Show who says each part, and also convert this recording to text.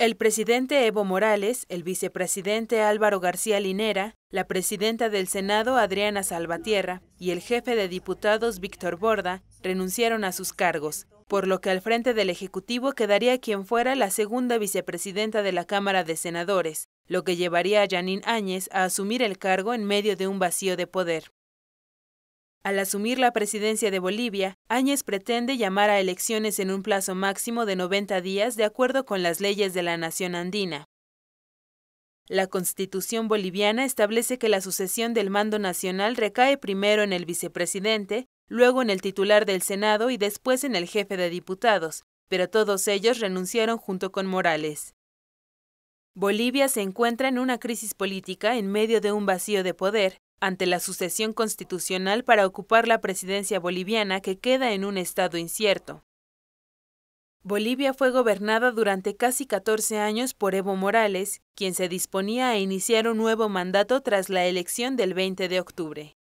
Speaker 1: El presidente Evo Morales, el vicepresidente Álvaro García Linera, la presidenta del Senado Adriana Salvatierra y el jefe de diputados Víctor Borda renunciaron a sus cargos, por lo que al frente del Ejecutivo quedaría quien fuera la segunda vicepresidenta de la Cámara de Senadores, lo que llevaría a Janine Áñez a asumir el cargo en medio de un vacío de poder. Al asumir la presidencia de Bolivia, Áñez pretende llamar a elecciones en un plazo máximo de 90 días de acuerdo con las leyes de la nación andina. La constitución boliviana establece que la sucesión del mando nacional recae primero en el vicepresidente, luego en el titular del Senado y después en el jefe de diputados, pero todos ellos renunciaron junto con Morales. Bolivia se encuentra en una crisis política en medio de un vacío de poder, ante la sucesión constitucional para ocupar la presidencia boliviana que queda en un estado incierto. Bolivia fue gobernada durante casi 14 años por Evo Morales, quien se disponía a iniciar un nuevo mandato tras la elección del 20 de octubre.